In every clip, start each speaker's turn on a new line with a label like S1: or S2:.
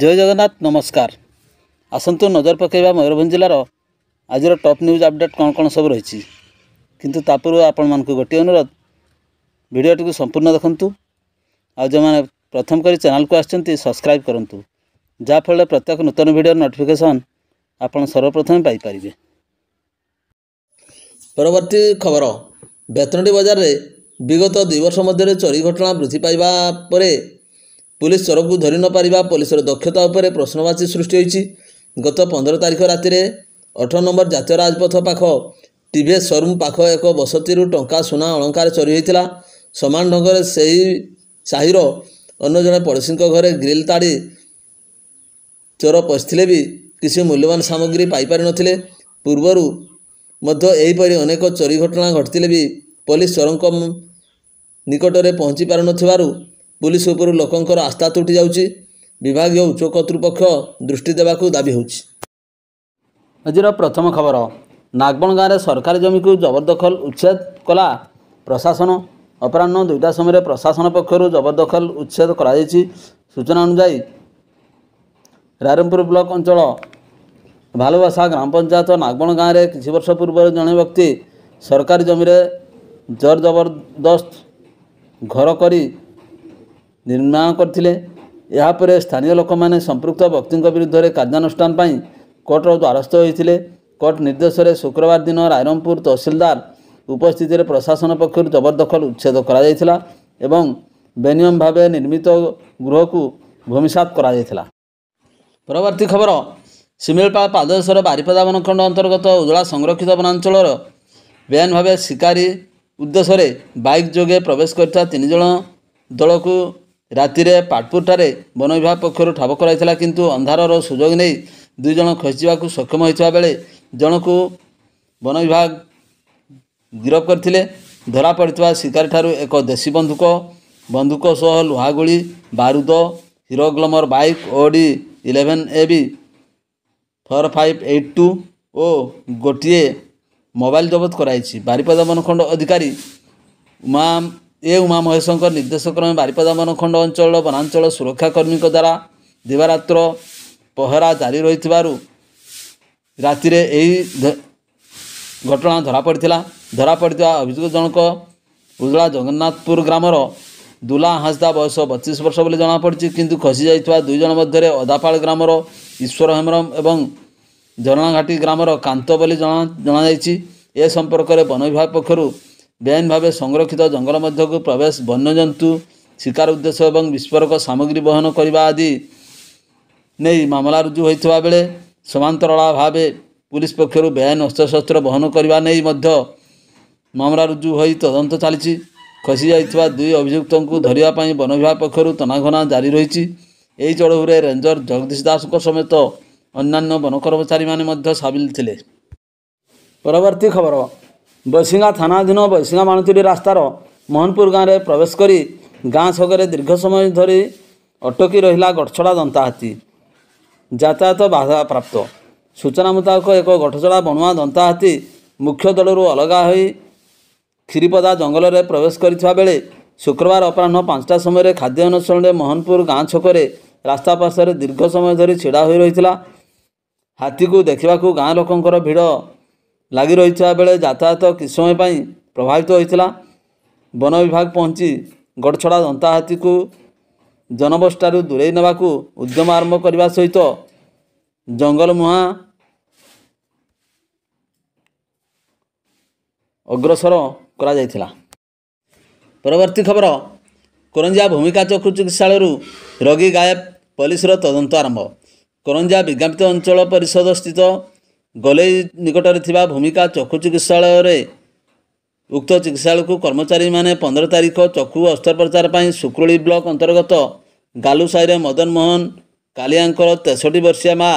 S1: ଜୟ ଜଗନ୍ନାଥ ନମସ୍କାର ଆସନ୍ତୁ ନଜର ପକାଇବା ମୟୂରଭଞ୍ଜ ଜିଲ୍ଲାର ଆଜିର ଟପ୍ ନ୍ୟୁଜ୍ ଅପଡ଼େଟ୍ କ'ଣ କ'ଣ ସବୁ ରହିଛି କିନ୍ତୁ ତା ପୂର୍ବରୁ ଆପଣମାନଙ୍କୁ ଗୋଟିଏ ଅନୁରୋଧ ଭିଡ଼ିଓଟିକୁ ସମ୍ପୂର୍ଣ୍ଣ ଦେଖନ୍ତୁ ଆଉ ଯେଉଁମାନେ ପ୍ରଥମ କରି ଚ୍ୟାନେଲ୍କୁ ଆସିଛନ୍ତି ସବସ୍କ୍ରାଇବ୍ କରନ୍ତୁ ଯାହାଫଳରେ ପ୍ରତ୍ୟେକ ନୂତନ ଭିଡ଼ିଓ ନୋଟିଫିକେସନ୍ ଆପଣ ସର୍ବପ୍ରଥମେ ପାଇପାରିବେ ପରବର୍ତ୍ତୀ ଖବର ବେତନଟୀ ବଜାରରେ ବିଗତ ଦୁଇ ବର୍ଷ ମଧ୍ୟରେ ଚୋରି ଘଟଣା ବୃଦ୍ଧି ପାଇବା ପରେ ପୁଲିସ୍ ଚୋରକୁ ଧରି ନ ପାରିବା ପୋଲିସର ଦକ୍ଷତା ଉପରେ ପ୍ରଶ୍ନବାଚୀ ସୃଷ୍ଟି ହୋଇଛି ଗତ ପନ୍ଦର ତାରିଖ ରାତିରେ ଅଠର ନମ୍ବର ଜାତୀୟ ରାଜପଥ ପାଖ ଟିଭି ସୋରୁମ୍ ପାଖ ଏକ ବସତିରୁ ଟଙ୍କା ସୁନା ଅଳଙ୍କାର ଚୋରି ହୋଇଥିଲା ସମାନ ଢଙ୍ଗରେ ସେହି ସାହିର ଅନ୍ୟ ଜଣେ ପଡ଼ୋଶୀଙ୍କ ଘରେ ଗ୍ରିଲ୍ ତାଡ଼ି ଚୋର ପଶିଥିଲେ ବି କିଛି ମୂଲ୍ୟବାନ ସାମଗ୍ରୀ ପାଇପାରିନଥିଲେ ପୂର୍ବରୁ ମଧ୍ୟ ଏହିପରି ଅନେକ ଚୋରି ଘଟଣା ଘଟିଥିଲେ ବି ପୋଲିସ ଚୋରଙ୍କ ନିକଟରେ ପହଞ୍ଚି ପାରୁନଥିବାରୁ ପୁଲିସ୍ ଉପରୁ ଲୋକଙ୍କର ଆସ୍ଥା ତୁଟି ଯାଉଛି ବିଭାଗୀୟ ଉଚ୍ଚ କର୍ତ୍ତୃପକ୍ଷ ଦୃଷ୍ଟି ଦେବାକୁ ଦାବି ହେଉଛି ଆଜିର ପ୍ରଥମ ଖବର ନାଗବଣ ଗାଁରେ ସରକାରୀ ଜମିକୁ ଜବରଦଖଲ ଉଚ୍ଛେଦ କଲା ପ୍ରଶାସନ ଅପରାହ୍ନ ଦୁଇଟା ସମୟରେ ପ୍ରଶାସନ ପକ୍ଷରୁ ଜବରଦଖଲ ଉଚ୍ଛେଦ କରାଯାଇଛି ସୂଚନା ଅନୁଯାୟୀ ରାରମପୁର ବ୍ଲକ ଅଞ୍ଚଳ ଭାଲୁବାସା ଗ୍ରାମ ପଞ୍ଚାୟତ ନାଗବଣ ଗାଁରେ କିଛି ବର୍ଷ ପୂର୍ବରୁ ଜଣେ ବ୍ୟକ୍ତି ସରକାରୀ ଜମିରେ ଜୋର ଜବରଦସ୍ତ ଘର କରି ନିର୍ମାଣ କରିଥିଲେ ଏହାପରେ ସ୍ଥାନୀୟ ଲୋକମାନେ ସମ୍ପୃକ୍ତ ବ୍ୟକ୍ତିଙ୍କ ବିରୁଦ୍ଧରେ କାର୍ଯ୍ୟାନୁଷ୍ଠାନ ପାଇଁ କୋର୍ଟର ଦ୍ୱାରସ୍ଥ ହୋଇଥିଲେ କୋର୍ଟ ନିର୍ଦ୍ଦେଶରେ ଶୁକ୍ରବାର ଦିନ ରାଇରମପୁର ତହସିଲଦାର ଉପସ୍ଥିତିରେ ପ୍ରଶାସନ ପକ୍ଷରୁ ଜବରଦଖଲ ଉଚ୍ଛେଦ କରାଯାଇଥିଲା ଏବଂ ବେନିୟମ ଭାବେ ନିର୍ମିତ ଗୃହକୁ ଭୂମିସାତ କରାଯାଇଥିଲା ପରବର୍ତ୍ତୀ ଖବର ସିମିଳିପାଳ ପାଦେଶ୍ୱର ବାରିପଦା ବନଖଣ୍ଡ ଅନ୍ତର୍ଗତ ଉଜଳା ସଂରକ୍ଷିତ ବନାଞ୍ଚଳର ବେଆଇନ ଭାବେ ଶିକାରୀ ଉଦ୍ଦେଶ୍ୟରେ ବାଇକ୍ ଯୋଗେ ପ୍ରବେଶ କରିଥିବା ତିନି ଜଣ ଦଳକୁ ରାତିରେ ପାଟପୁରଠାରେ ବନ ବିଭାଗ ପକ୍ଷରୁ ଠାବ କରାଯାଇଥିଲା କିନ୍ତୁ ଅନ୍ଧାରର ସୁଯୋଗ ନେଇ ଦୁଇ ଜଣ ଖସିଯିବାକୁ ସକ୍ଷମ ହୋଇଥିବା ବେଳେ ଜଣକୁ ବନ ବିଭାଗ ଗିରଫ କରିଥିଲେ ଧରାପଡ଼ିଥିବା ଶିକାରୀଠାରୁ ଏକ ଦେଶୀ ବନ୍ଧୁକ ବନ୍ଧୁକ ସହ ଲୁହାଗୁଳି ବାରୁଦ Hero Hero Glamour bike O D eleven A B four five eight two ଓ ଗୋଟିଏ ମୋବାଇଲ୍ ଜବତ କରାଯାଇଛି ବାରିପଦା ବନଖଣ୍ଡ ଅଧିକାରୀ ଉମା ଏ ଉମା ମହେଶଙ୍କ ନିର୍ଦ୍ଦେଶ କ୍ରମେ ବାରିପଦା ବନଖଣ୍ଡ ଅଞ୍ଚଳର ବନାଞ୍ଚଳ ସୁରକ୍ଷାକର୍ମୀଙ୍କ ଦ୍ୱାରା ଦିବାରାତ୍ର ପହରା ଜାରି ରହିଥିବାରୁ ରାତିରେ ଏହି ଘଟଣା ଧରାପଡ଼ିଥିଲା ଧରାପଡ଼ିଥିବା ଅଭିଯୋଗ ଜଣକ ଉଦଳା ଜଗନ୍ନାଥପୁର ଗ୍ରାମର ଦୁଲା ହାଁସଦା ବୟସ ବତିଶ ବର୍ଷ ବୋଲି ଜଣାପଡ଼ିଛି କିନ୍ତୁ ଖସିଯାଇଥିବା ଦୁଇ ଜଣ ମଧ୍ୟରେ ଅଦାପାଳ ଗ୍ରାମର ଈଶ୍ୱର ହେମରମ ଏବଂ ଝରଣାଘାଟି ଗ୍ରାମର କାନ୍ତ ବୋଲି ଜଣା ଜଣାଯାଇଛି ଏ ସମ୍ପର୍କରେ ବନ ବିଭାଗ ପକ୍ଷରୁ ବେଆଇନ ଭାବେ ସଂରକ୍ଷିତ ଜଙ୍ଗଲ ମଧ୍ୟକୁ ପ୍ରବେଶ ବନ୍ୟଜନ୍ତୁ ଶିକାର ଉଦ୍ଦେଶ୍ୟ ଏବଂ ବିସ୍ଫୋରକ ସାମଗ୍ରୀ ବହନ କରିବା ଆଦି ନେଇ ମାମଲା ରୁଜୁ ହୋଇଥିବା ବେଳେ ସମାନ୍ତରାଳ ଭାବେ ପୁଲିସ୍ ପକ୍ଷରୁ ବେଆଇନ ଅସ୍ତ୍ରଶସ୍ତ୍ର ବହନ କରିବା ନେଇ ମଧ୍ୟ ମାମଲା ରୁଜୁ ହୋଇ ତଦନ୍ତ ଚାଲିଛି ଖସିଯାଇଥିବା ଦୁଇ ଅଭିଯୁକ୍ତଙ୍କୁ ଧରିବା ପାଇଁ ବନ ବିଭାଗ ପକ୍ଷରୁ ତନାଘନା ଜାରି ରହିଛି ଏହି ଚଢ଼ଉରେ ରେଞ୍ଜର ଜଗଦୀଶ ଦାସଙ୍କ ସମେତ ଅନ୍ୟାନ୍ୟ ବନ କର୍ମଚାରୀମାନେ ମଧ୍ୟ ସାମିଲ ଥିଲେ ପରବର୍ତ୍ତୀ ଖବର ବୈଶିଙ୍ଗା ଥାନାଧୀନ ବୈଶିଙ୍ଗା ମାଣତୁରୀ ରାସ୍ତାର ମୋହନପୁର ଗାଁରେ ପ୍ରବେଶ କରି ଗାଁ ଛକରେ ଦୀର୍ଘ ସମୟ ଧରି ଅଟକି ରହିଲା ଗଠଛଡ଼ା ଦନ୍ତା ହାତୀ ଯାତାୟାତ ବାଧାପ୍ରାପ୍ତ ସୂଚନା ମୁତାବକ ଏକ ଗଠଛଡ଼ା ବଣୁଆ ଦନ୍ତା ହାତୀ ମୁଖ୍ୟ ଦଳରୁ ଅଲଗା ହୋଇ କ୍ଷୀରିପଦା ଜଙ୍ଗଲରେ ପ୍ରବେଶ କରିଥିବା ବେଳେ ଶୁକ୍ରବାର ଅପରାହ୍ନ ପାଞ୍ଚଟା ସମୟରେ ଖାଦ୍ୟ ଅନୁଷ୍ଠାନରେ ମୋହନପୁର ଗାଁ ଛକରେ ରାସ୍ତା ପାର୍ଶ୍ୱରେ ଦୀର୍ଘ ସମୟ ଧରି ଛିଡ଼ା ହୋଇ ରହିଥିଲା ହାତୀକୁ ଦେଖିବାକୁ ଗାଁ ଲୋକଙ୍କର ଭିଡ଼ ଲାଗି ରହିଥିବା ବେଳେ ଯାତାୟାତ କିଛି ସମୟ ପାଇଁ ପ୍ରଭାବିତ ହୋଇଥିଲା ବନ ବିଭାଗ ପହଞ୍ଚି ଗଡ଼ଛଡ଼ା ଦନ୍ତା ହାତୀକୁ ଜନବସ୍ଠାରୁ ଦୂରେଇ ନେବାକୁ ଉଦ୍ୟମ ଆରମ୍ଭ କରିବା ସହିତ ଜଙ୍ଗଲ ମୁହାଁ ଅଗ୍ରସର କରାଯାଇଥିଲା ପରବର୍ତ୍ତୀ ଖବର କରଞ୍ଜିଆ ଭୂମିକା ଚକ୍ଷୁ ଚିକିତ୍ସାଳୟରୁ ରୋଗୀ ଗାୟବ ପୋଲିସର ତଦନ୍ତ ଆରମ୍ଭ କରଞ୍ଜିଆ ବିଜ୍ଞାପିତ ଅଞ୍ଚଳ ପରିଷଦ ସ୍ଥିତ ଗଲେଇ ନିକଟରେ ଥିବା ଭୂମିକା ଚକ୍ଷୁ ଚିକିତ୍ସାଳୟରେ ଉକ୍ତ ଚିକିତ୍ସାଳୟକୁ କର୍ମଚାରୀମାନେ ପନ୍ଦର ତାରିଖ ଚକ୍ଷୁ ଅସ୍ତ୍ରୋପଚାର ପାଇଁ ଶୁକ୍ରଳି ବ୍ଲକ ଅନ୍ତର୍ଗତ ଗାଲୁସାହିରେ ମଦନ ମୋହନ କାଲିଆଙ୍କର ତେଷଠି ବର୍ଷିଆ ମା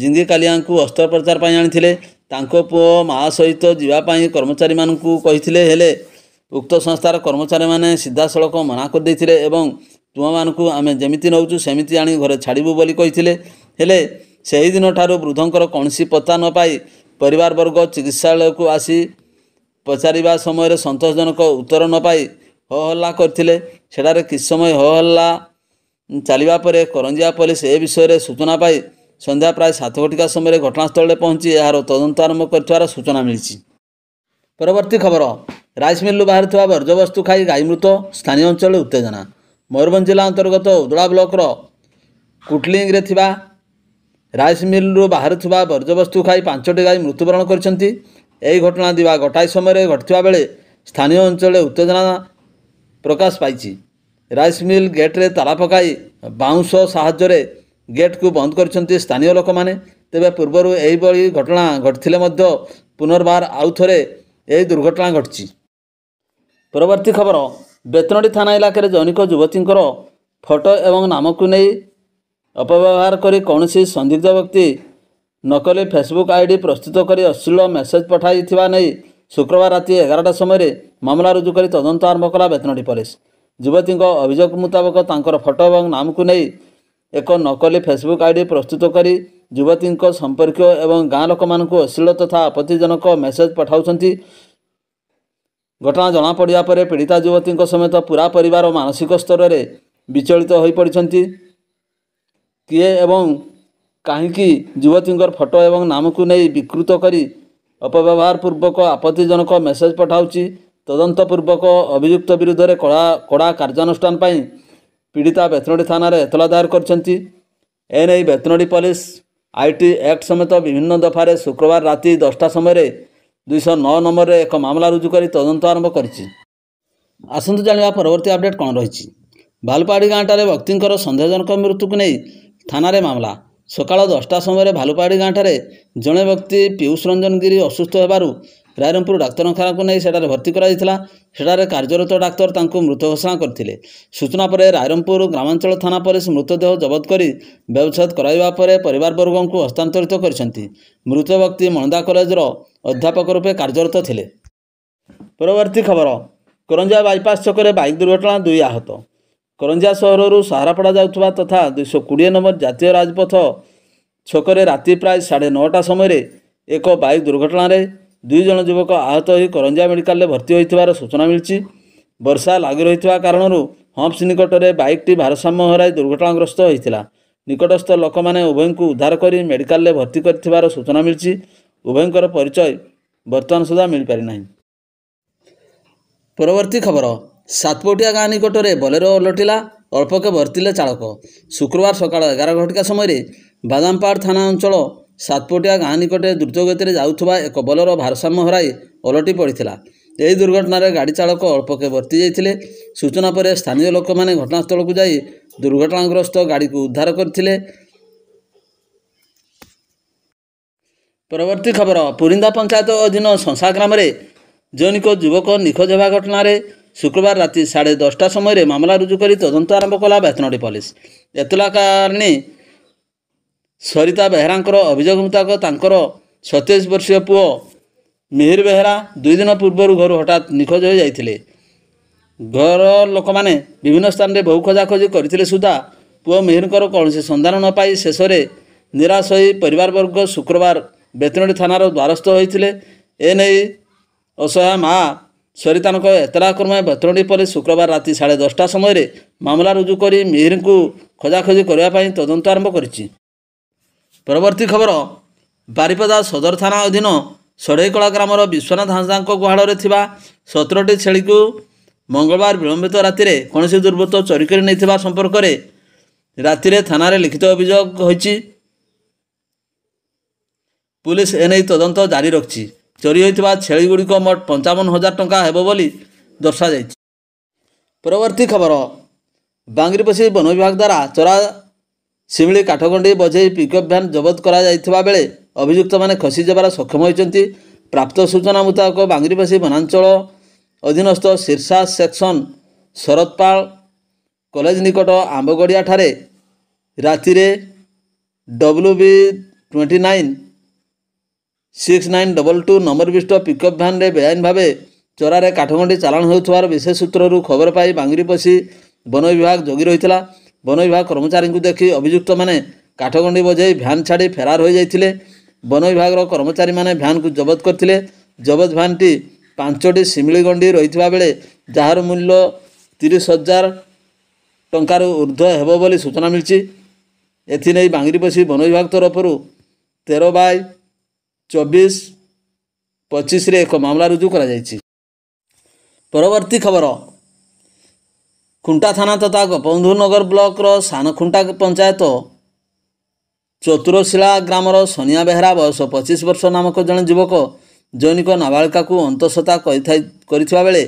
S1: ଜିଙ୍ଗି କାଲିଆଙ୍କୁ ଅସ୍ତ୍ରୋପଚାର ପାଇଁ ଆଣିଥିଲେ ତାଙ୍କ ପୁଅ ମା ସହିତ ଯିବା ପାଇଁ କର୍ମଚାରୀମାନଙ୍କୁ କହିଥିଲେ ହେଲେ ଉକ୍ତ ସଂସ୍ଥାର କର୍ମଚାରୀମାନେ ସିଧାସଳଖ ମନା କରିଦେଇଥିଲେ ଏବଂ ତୁମମାନଙ୍କୁ ଆମେ ଯେମିତି ନେଉଛୁ ସେମିତି ଆଣି ଘରେ ଛାଡ଼ିବୁ ବୋଲି କହିଥିଲେ ହେଲେ ସେହିଦିନ ଠାରୁ ବୃଦ୍ଧଙ୍କର କୌଣସି ପତା ନ ପାଇ ପରିବାରବର୍ଗ ଚିକିତ୍ସାଳୟକୁ ଆସି ପଚାରିବା ସମୟରେ ସନ୍ତୋଷଜନକ ଉତ୍ତର ନ ପାଇ ହୋ ହଲ୍ଲା କରିଥିଲେ ସେଠାରେ କିଛି ସମୟ ହୋ ହଲ୍ଲା ଚାଲିବା ପରେ କରଞ୍ଜିଆ ପୋଲିସ ଏ ବିଷୟରେ ସୂଚନା ପାଇ ସନ୍ଧ୍ୟା ପ୍ରାୟ ସାତ ଘଟିକା ସମୟରେ ଘଟଣାସ୍ଥଳରେ ପହଞ୍ଚି ଏହାର ତଦନ୍ତ ଆରମ୍ଭ କରିଥିବାର ସୂଚନା ମିଳିଛି ପରବର୍ତ୍ତୀ ଖବର ରାଇସ୍ ମିଲ୍ରୁ ବାହାରିଥିବା ବର୍ଜ୍ୟବସ୍ତୁ ଖାଇ ଗାଈ ମୃତ ସ୍ଥାନୀୟ ଅଞ୍ଚଳରେ ଉତ୍ତେଜନା ମୟୂରଭଞ୍ଜ ଜିଲ୍ଲା ଅନ୍ତର୍ଗତ ଉଦଳା ବ୍ଲକର କୁଟଲିଙ୍ଗରେ ଥିବା ରାଇସ୍ ମିଲ୍ରୁ ବାହାରୁଥିବା ବର୍ଜ୍ୟବସ୍ତୁ ଖାଇ ପାଞ୍ଚଟି ଗାଈ ମୃତ୍ୟୁବରଣ କରିଛନ୍ତି ଏହି ଘଟଣା ଦିବା ଘଟାଇ ସମୟରେ ଘଟିଥିବା ବେଳେ ସ୍ଥାନୀୟ ଅଞ୍ଚଳରେ ଉତ୍ତେଜନା ପ୍ରକାଶ ପାଇଛି ରାଇସ୍ ମିଲ୍ ଗେଟ୍ରେ ତାଲା ପକାଇ ବାଉଁଶ ସାହାଯ୍ୟରେ ଗେଟ୍କୁ ବନ୍ଦ କରିଛନ୍ତି ସ୍ଥାନୀୟ ଲୋକମାନେ ତେବେ ପୂର୍ବରୁ ଏହିଭଳି ଘଟଣା ଘଟିଥିଲେ ମଧ୍ୟ ପୁନର୍ବାର ଆଉ ଥରେ ଏହି ଦୁର୍ଘଟଣା ଘଟିଛି ପରବର୍ତ୍ତୀ ଖବର ବେତନଡ଼ି ଥାନା ଇଲାକାରେ ଜନୈକ ଯୁବତୀଙ୍କର ଫଟୋ ଏବଂ ନାମକୁ ନେଇ ଅପବ୍ୟବହାର କରି କୌଣସି ସନ୍ଦିଗ୍ଧ ବ୍ୟକ୍ତି ନକଲି ଫେସବୁକ୍ ଆଇ ଡ଼ି ପ୍ରସ୍ତୁତ କରି ଅଶ୍ଳୀଳ ମେସେଜ୍ ପଠାଇଥିବା ନେଇ ଶୁକ୍ରବାର ରାତି ଏଗାରଟା ସମୟରେ ମାମଲା ରୁଜୁ କରି ତଦନ୍ତ ଆରମ୍ଭ କଲା ବେତନଟୀ ପୋଲିସ ଯୁବତୀଙ୍କ ଅଭିଯୋଗ ମୁତାବକ ତାଙ୍କର ଫଟୋ ଏବଂ ନାମକୁ ନେଇ ଏକ ନକଲି ଫେସବୁକ୍ ଆଇ ଡ଼ି ପ୍ରସ୍ତୁତ କରି ଯୁବତୀଙ୍କ ସମ୍ପର୍କୀୟ ଏବଂ ଗାଁ ଲୋକମାନଙ୍କୁ ଅଶ୍ଳୀଳ ତଥା ଆପତ୍ତିଜନକ ମେସେଜ୍ ପଠାଉଛନ୍ତି ଘଟଣା ଜଣାପଡ଼ିବା ପରେ ପୀଡ଼ିତା ଯୁବତୀଙ୍କ ସମେତ ପୁରା ପରିବାର ମାନସିକ ସ୍ତରରେ ବିଚଳିତ ହୋଇପଡ଼ିଛନ୍ତି କିଏ ଏବଂ କାହିଁକି ଯୁବତୀଙ୍କର ଫଟୋ ଏବଂ ନାମକୁ ନେଇ ବିକୃତ କରି ଅପବ୍ୟବହାର ପୂର୍ବକ ଆପତ୍ତିଜନକ ମେସେଜ୍ ପଠାଉଛି ତଦନ୍ତ ପୂର୍ବକ ଅଭିଯୁକ୍ତ ବିରୁଦ୍ଧରେ କଳା କଡ଼ା କାର୍ଯ୍ୟାନୁଷ୍ଠାନ ପାଇଁ ପୀଡ଼ିତା ବେତନଡ଼ି ଥାନାରେ ଏତଲା ଦାୟର କରିଛନ୍ତି ଏ ନେଇ ବେତନଡ଼ି ପୋଲିସ ଆଇ ଟି ଆକ୍ଟ ସମେତ ବିଭିନ୍ନ ଦଫାରେ ଶୁକ୍ରବାର ରାତି ଦଶଟା ସମୟରେ ଦୁଇଶହ ନଅ ନମ୍ବରରେ ଏକ ମାମଲା ରୁଜୁ କରି ତଦନ୍ତ ଆରମ୍ଭ କରିଛି ଆସନ୍ତୁ ଜାଣିବା ପରବର୍ତ୍ତୀ ଅପଡ଼େଟ୍ କ'ଣ ରହିଛି ବାଲପାହାଡ଼ି ଗାଁଟାରେ ବ୍ୟକ୍ତିଙ୍କର ସନ୍ଦେହଜନକ ମୃତ୍ୟୁକୁ ନେଇ ଥାନାରେ ମାମଲା ସକାଳ ଦଶଟା ସମୟରେ ଭାଲୁପାହାଡ଼ି ଗାଁଠାରେ ଜଣେ ବ୍ୟକ୍ତି ପିୟୁଷ ରଞ୍ଜନ ଗିରି ଅସୁସ୍ଥ ହେବାରୁ ରାଇରଙ୍ଗପୁର ଡାକ୍ତରଖାନାକୁ ନେଇ ସେଠାରେ ଭର୍ତ୍ତି କରାଯାଇଥିଲା ସେଠାରେ କାର୍ଯ୍ୟରତ ଡାକ୍ତର ତାଙ୍କୁ ମୃତ ଘୋଷଣା କରିଥିଲେ ସୂଚନା ପରେ ରାଇରଙ୍ଗପୁର ଗ୍ରାମାଞ୍ଚଳ ଥାନା ପୋଲିସ ମୃତଦେହ ଜବତ କରି ବ୍ୟବଚ୍ଛେଦ କରାଇବା ପରେ ପରିବାରବର୍ଗଙ୍କୁ ହସ୍ତାନ୍ତରିତ କରିଛନ୍ତି ମୃତ ବ୍ୟକ୍ତି ମଣ୍ଡା କଲେଜର ଅଧ୍ୟାପକ ରୂପେ କାର୍ଯ୍ୟରତ ଥିଲେ ପରବର୍ତ୍ତୀ ଖବର କରଞ୍ଜା ବାଇପାସ୍ ଛକରେ ବାଇକ୍ ଦୁର୍ଘଟଣା ଦୁଇ ଆହତ କରଞ୍ଜା ସହରରୁ ସାହାରାପଡ଼ା ଯାଉଥିବା ତଥା ଦୁଇଶହ କୋଡ଼ିଏ ନମ୍ବର ଜାତୀୟ ରାଜପଥ ଛକରେ ରାତି ପ୍ରାୟ ସାଢ଼େ ନଅଟା ସମୟରେ ଏକ ବାଇକ୍ ଦୁର୍ଘଟଣାରେ ଦୁଇ ଜଣ ଯୁବକ ଆହତ ହୋଇ କରଞ୍ଜା ମେଡ଼ିକାଲରେ ଭର୍ତ୍ତି ହୋଇଥିବାର ସୂଚନା ମିଳିଛି ବର୍ଷା ଲାଗି ରହିଥିବା କାରଣରୁ ହମ୍ପସ ନିକଟରେ ବାଇକ୍ଟି ଭାରସାମ୍ୟ ହରାଇ ଦୁର୍ଘଟଣାଗ୍ରସ୍ତ ହୋଇଥିଲା ନିକଟସ୍ଥ ଲୋକମାନେ ଉଭୟଙ୍କୁ ଉଦ୍ଧାର କରି ମେଡ଼ିକାଲରେ ଭର୍ତ୍ତି କରିଥିବାର ସୂଚନା ମିଳିଛି ଉଭୟଙ୍କର ପରିଚୟ ବର୍ତ୍ତମାନ ସୁଦ୍ଧା ମିଳିପାରିନାହିଁ ପରବର୍ତ୍ତୀ ଖବର ସାତପଟିଆ ଗାଁ ନିକଟରେ ବଲେର ଓଲଟିଲା ଅଳ୍ପକେ ବର୍ତ୍ତିଲେ ଚାଳକ ଶୁକ୍ରବାର ସକାଳ ଏଗାର ଘଟିକା ସମୟରେ ବାଦାମପାଡ଼ ଥାନା ଅଞ୍ଚଳ ସାତପଟିଆ ଗାଁ ନିକଟରେ ଦ୍ରୁତଗତିରେ ଯାଉଥିବା ଏକ ବଲେରୋ ଭାରସାମ୍ୟ ହରାଇ ଓଲଟି ପଡ଼ିଥିଲା ଏହି ଦୁର୍ଘଟଣାରେ ଗାଡ଼ି ଚାଳକ ଅଳ୍ପକେ ବର୍ତ୍ତି ଯାଇଥିଲେ ସୂଚନା ପରେ ସ୍ଥାନୀୟ ଲୋକମାନେ ଘଟଣାସ୍ଥଳକୁ ଯାଇ ଦୁର୍ଘଟଣାଗ୍ରସ୍ତ ଗାଡ଼ିକୁ ଉଦ୍ଧାର କରିଥିଲେ ପରବର୍ତ୍ତୀ ଖବର ପୁରିନ୍ଦା ପଞ୍ଚାୟତ ଅଧୀନ ସଂସା ଗ୍ରାମରେ ଜନୈକ ଯୁବକ ନିଖୋଜ ହେବା ଘଟଣାରେ ଶୁକ୍ରବାର ରାତି ସାଢ଼େ ଦଶଟା ସମୟରେ ମାମଲା ରୁଜୁ କରି ତଦନ୍ତ ଆରମ୍ଭ କଲା ବେତନଟୀ ପୋଲିସ ଏତଲାକାରିଣୀ ସରିତା ବେହେରାଙ୍କର ଅଭିଯୋଗ ମୁତାବକ ତାଙ୍କର ସତେଇଶ ବର୍ଷୀୟ ପୁଅ ମିହିର ବେହେରା ଦୁଇ ଦିନ ପୂର୍ବରୁ ଘରୁ ହଠାତ୍ ନିଖୋଜ ହୋଇଯାଇଥିଲେ ଘର ଲୋକମାନେ ବିଭିନ୍ନ ସ୍ଥାନରେ ବହୁ ଖୋଜାଖୋଜି କରିଥିଲେ ସୁଦ୍ଧା ପୁଅ ମିହିରଙ୍କର କୌଣସି ସନ୍ଧାନ ନ ପାଇ ଶେଷରେ ନିରାଶ ହୋଇ ପରିବାରବର୍ଗ ଶୁକ୍ରବାର ବେତନଟୀ ଥାନାର ଦ୍ୱାରସ୍ଥ ହୋଇଥିଲେ ଏ ନେଇ ଅସହାୟ ମା' ସରିତାଙ୍କ ଏତଲାକ୍ରମେ ବେତରଣୀ ପରେ ଶୁକ୍ରବାର ରାତି ସାଢ଼େ ଦଶଟା ସମୟରେ ମାମଲା ରୁଜୁ କରି ମିହିରଙ୍କୁ ଖୋଜାଖୋଜି କରିବା ପାଇଁ ତଦନ୍ତ ଆରମ୍ଭ କରିଛି ପରବର୍ତ୍ତୀ ଖବର ବାରିପଦା ସଦର ଥାନା ଅଧୀନ ସଢ଼େଇକଳା ଗ୍ରାମର ବିଶ୍ୱନାଥ ହାଁସଦାଙ୍କ ଗୁହାଳରେ ଥିବା ସତରଟି ଛେଳିକୁ ମଙ୍ଗଳବାର ବିଳମ୍ବିତ ରାତିରେ କୌଣସି ଦୁର୍ବୃତ୍ତ ଚୋରି କରି ନେଇଥିବା ସମ୍ପର୍କରେ ରାତିରେ ଥାନାରେ ଲିଖିତ ଅଭିଯୋଗ ହୋଇଛି ପୁଲିସ୍ ଏନେଇ ତଦନ୍ତ ଜାରି ରଖିଛି ଚୋରି ହୋଇଥିବା ଛେଳିଗୁଡ଼ିକ ମୋଟ ପଞ୍ଚାବନ ହଜାର ଟଙ୍କା ହେବ ବୋଲି ଦର୍ଶାଯାଇଛି ପରବର୍ତ୍ତୀ ଖବର ବାଙ୍ଗିରିପୋଷି ବନ ବିଭାଗ ଦ୍ୱାରା ଚୋରା ଶିମିଳି କାଠଗଣ୍ଡି ବଜେଇ ପିକଅପ୍ ଭ୍ୟାନ୍ ଜବତ କରାଯାଇଥିବା ବେଳେ ଅଭିଯୁକ୍ତମାନେ ଖସିଯିବାର ସକ୍ଷମ ହୋଇଛନ୍ତି ପ୍ରାପ୍ତ ସୂଚନା ମୁତାବକ ବାଙ୍ଗିରିପୋଷି ବନାଞ୍ଚଳ ଅଧୀନସ୍ଥ ଶୀର୍ଷା ସେକ୍ସନ୍ ଶରତପାଳ କଲେଜ ନିକଟ ଆମ୍ବଗଡ଼ିଆଠାରେ ରାତିରେ W B twenty nine six nine double two number বিশিষ্ট পিকঅপ ভ্যান্রে বেআইন ভাবে চোরারে কাঠগণ্ডি চালাণ হেউথার বিশেষ সূত্রর খবর পাই বাঙ্গুরি পশি বন বিভাগ যোগি রয়েছিল বন বিভাগ কর্মচারী দেখি অভিযুক্ত মানে কাঠগণ্ডি বজাই ভ্যান ছাড়ি ফেরার হয়ে যাই বন বিভাগের কর্মচারী মানে ভ্যানকু জবত করে জবত ভ্যানটি ପାଞ୍ଚଟି ଶିମିଳିଗଣ୍ଡି ରହିଥିବା ବେଳେ ଯାହାର ମୂଲ୍ୟ ତିରିଶ ହଜାର ଟଙ୍କାରୁ ଉର୍ଦ୍ଧ୍ୱ ହେବ ବୋଲି ସୂଚନା ମିଳିଛି ଏଥିନେଇ ବାଙ୍ଗିରିପୋଷି ବନ ବିଭାଗ ତରଫରୁ ତେର ବାଇ ଚବିଶ ପଚିଶରେ ଏକ ମାମଲା ରୁଜୁ କରାଯାଇଛି ପରବର୍ତ୍ତୀ ଖବର ଖୁଣ୍ଟା ଥାନା ତଥା ଗୋପବନ୍ଧୁ ନଗର ବ୍ଲକର ସାନଖୁଣ୍ଟା ପଞ୍ଚାୟତ ଚତୁରଶିଳା ଗ୍ରାମର ସନିଆ ବେହେରା ବୟସ ପଚିଶ ବର୍ଷ ନାମକ ଜଣେ ଯୁବକ ଜୈନିକ ନାବାଳିକାକୁ ଅନ୍ତଃସତା କରିଥାଇ କରିଥିବା ବେଳେ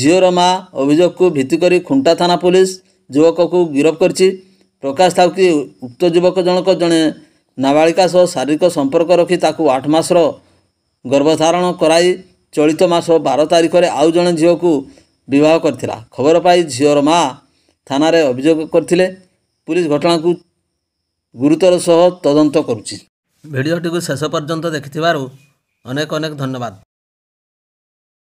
S1: ଝିଅର ମା ଅଭିଯୋଗକୁ ଭିତ୍ତି କରି ଖୁଣ୍ଟା ଥାନା ପୋଲିସ ଯୁବକକୁ ଗିରଫ କରିଛି ପ୍ରକାଶ ଥାଉ କି ଉକ୍ତ ଯୁବକ ଜଣକ ଜଣେ ନାବାଳିକା ସହ ଶାରୀରିକ ସମ୍ପର୍କ ରଖି ତାକୁ ଆଠ ମାସର ଗର୍ଭଧାରଣ କରାଇ ଚଳିତ ମାସ ବାର ତାରିଖରେ ଆଉ ଜଣେ ଝିଅକୁ ବିବାହ କରିଥିଲା ଖବର ପାଇ ଝିଅର ମାଆ ଥାନାରେ ଅଭିଯୋଗ କରିଥିଲେ ପୁଲିସ୍ ଘଟଣାକୁ ଗୁରୁତର ସହ ତଦନ୍ତ କରୁଛି ଭିଡ଼ିଓଟିକୁ ଶେଷ ପର୍ଯ୍ୟନ୍ତ ଦେଖିଥିବାରୁ ଅନେକ ଅନେକ ଧନ୍ୟବାଦ